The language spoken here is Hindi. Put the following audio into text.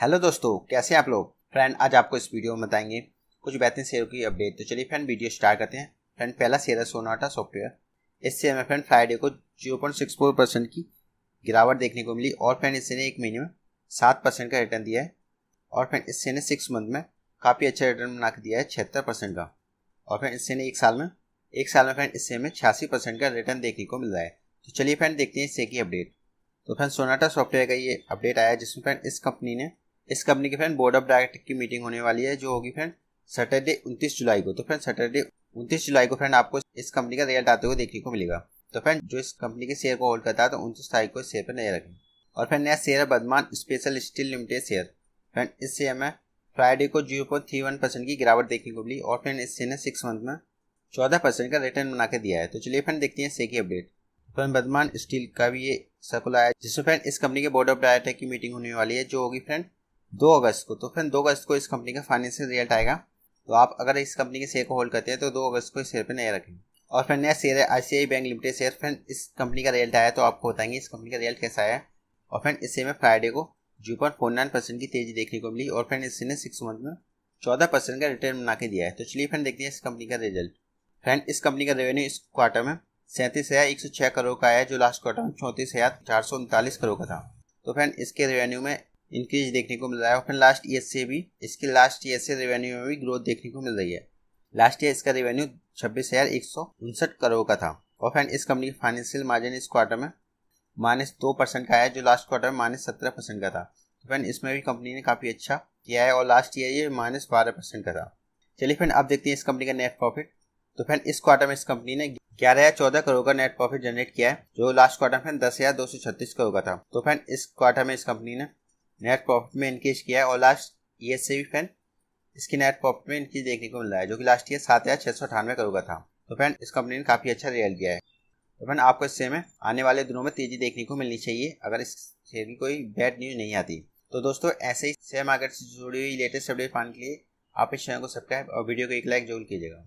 हेलो दोस्तों कैसे हैं आप लोग फ्रेंड आज आपको इस वीडियो में बताएंगे कुछ बेहतरीन शेयर की अपडेट तो चलिए फ्रेंड वीडियो स्टार्ट करते हैं फ्रेंड पहला शेयर है सोनाटा सॉफ्टवेयर इस शेयर में फ्रेंड फ्राइडे को zero point six four percent की गिरावट देखने को मिली और फ्रेंड इससे ने एक महीने में सात परसेंट का रिटर्न दिया है और फ्रेंड इससे ने सिक्स मंथ में काफ़ी अच्छा रिटर्न बना के दिया है छिहत्तर परसेंट का और फ्रेंड इससे ने एक साल में एक साल में फ्रेंड इससे में छियासी परसेंट का रिटर्न देखने को मिल रहा है तो चलिए फ्रेंड देखते हैं इससे की अपडेट तो फ्रेंड सोनाटा सॉफ्टवेयर का ये अपडेट आया जिसमें फ्रेंड इस कंपनी ने इस कंपनी के फ्रेंड बोर्ड ऑफ डायरेक्टर की मीटिंग होने वाली है जो होगी फ्रेंड सैटरडे उनतीस जुलाई को तो फ्रेंड सैटरडे उनतीस जुलाई को फ्रेंड आपको इस कंपनी का रिजल्ट आते हुए देखने को मिलेगा तो फ्रेंड जो इस कंपनी के शेयर को होल्ड करता है तो उनतीस तारीख को शेयर पर नया रखें और फ्रेंड नया शेयर है बदमान special steel limited share friend इस शेयर में फ्राइडे को zero point three one percent की गिरावट देखने को मिली और फ्रेंड इस शेयर ने सिक्स मंथ में चौदह परसेंट का रिटर्न बना के दिया है तो चलिए फ्रेंड देखते हैं शेयर की अपडेट फ्रेंड बदमान स्टील का भी ये सर्कुलर आया जिसमें फ्रेंड इस कंपनी के बोर्ड ऑफ डायरेक्टर की मीटिंग होने वाली है जो होगी फ्रेंड दो अगस्त को तो फिर दो अगस्त को इस कंपनी का फाइनेंशियल रिजल्ट आएगा तो आप अगर इस कंपनी के शेयर को होल्ड करते हैं तो दो अगस्त को इस शेयर पर नहीं रखेंगे और फिर नया शेयर है आई बैंक लिमिटेड शेयर फिर इस कंपनी का रिजल्ट आया तो आपको बताएंगे इस कंपनी का रिजल्ट कैसा आया और फिर इससे में फ्राइडे को जू पॉइंट फोर नाइन परसेंट की तेजी देखने को मिली और फिर इससे ने सिक्स मंथ में चौदह परसेंट का रिटर्न बना के दिया है तो चलिए फ्रेंड देखते हैं इस कंपनी का रिजल्ट फ्रेंड इस कंपनी का रेवेन्यू इस क्वार्टर में सैंतीस हज़ार एक सौ छः करोड़ का आया जो लास्ट क्वार्टर में चौंतीस हज़ार चार सौ उनतालीस करोड़ का था तो फ्रेंड इसके रेवेन्यू में इंक्रीज देखने को मिल रहा है और फिर लास्ट ईयर से भी इसके लास्ट ईयर से रेवेन्यू में भी ग्रोथ देखने को मिल रही है लास्ट ईयर इसका रेवेन्यू छब्बीस हज़ार एक सौ उनसठ करोड़ का था और फ्रेंड इस कंपनी की फाइनेंशियल मार्जिन इस क्वार्टर में माइनस दो परसेंट का है जो लास्ट क्वार्टर में माइनस सत्रह परसेंट का था फ्रेंड इसमें भी कंपनी ने काफ़ी अच्छा किया है और लास्ट ईयर ये माइनस बारह परसेंट का था चलिए फ्रेंड अब देखते हैं इस कंपनी का नेट प्रॉफिट तो फ्रेंड इस क्वार्टर में इस कंपनी ने ग्यारह या चौदह करोड़ का नेट प्रॉफिट जनरेट किया है जो लास्ट क्वार्टर में दस हजार दो सौ छत्तीस करोड़ का था तो फ्रेंड इस क्वार्टर में इस कंपनी ने नेट प्रॉफिट में इंक्रीज किया है और लास्ट ईयर से भी फ्रेंड इसकी नेट प्रॉफिट में इंक्रीज देखने को मिल रहा है जो कि लास्ट ईयर सात हज़ार छह सौ अठानवे करोड़ का था तो फ्रेंड इस कंपनी ने काफ़ी अच्छा रिजल्ट दिया है तो फ्रेंड आपको इस शेयर में आने वाले दिनों में तेज़ी देखने को मिलनी चाहिए अगर इस शेयर की कोई बैड न्यूज़ नहीं आती तो दोस्तों ऐसे ही शेयर मार्केट से जुड़ी हुई लेटेस्ट अपडेट पाने के लिए आप इस चैनल को सब्सक्राइब और वीडियो को एक लाइक जरूर कीजिएगा